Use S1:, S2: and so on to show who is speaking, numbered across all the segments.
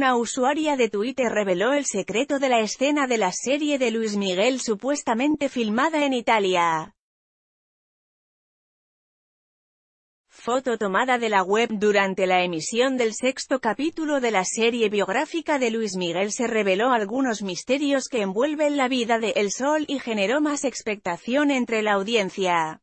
S1: Una usuaria de Twitter reveló el secreto de la escena de la serie de Luis Miguel supuestamente filmada en Italia. Foto tomada de la web durante la emisión del sexto capítulo de la serie biográfica de Luis Miguel se reveló algunos misterios que envuelven la vida de El Sol y generó más expectación entre la audiencia.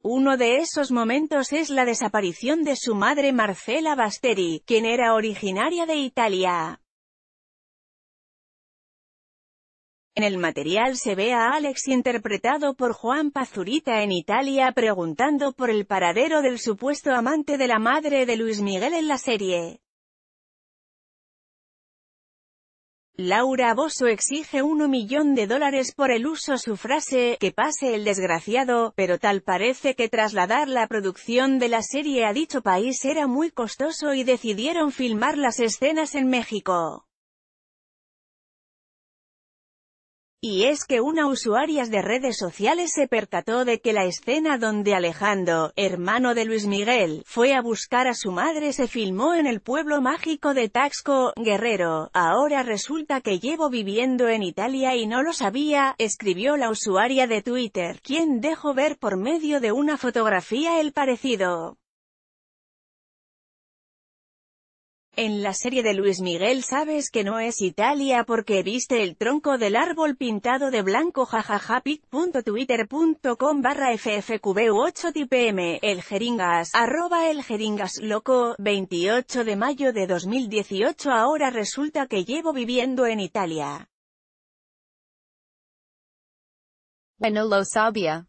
S1: Uno de esos momentos es la desaparición de su madre Marcela Basteri, quien era originaria de Italia. En el material se ve a Alex interpretado por Juan Pazurita en Italia preguntando por el paradero del supuesto amante de la madre de Luis Miguel en la serie. Laura Bosso exige uno millón de dólares por el uso su frase, que pase el desgraciado, pero tal parece que trasladar la producción de la serie a dicho país era muy costoso y decidieron filmar las escenas en México. Y es que una usuaria de redes sociales se percató de que la escena donde Alejandro, hermano de Luis Miguel, fue a buscar a su madre se filmó en el pueblo mágico de Taxco, Guerrero. Ahora resulta que llevo viviendo en Italia y no lo sabía, escribió la usuaria de Twitter, quien dejó ver por medio de una fotografía el parecido. En la serie de Luis Miguel sabes que no es Italia porque viste el tronco del árbol pintado de blanco jajajapic.twitter.com barra ffqb8tpm El arroba el loco, 28 de mayo de 2018 Ahora resulta que llevo viviendo en Italia. lo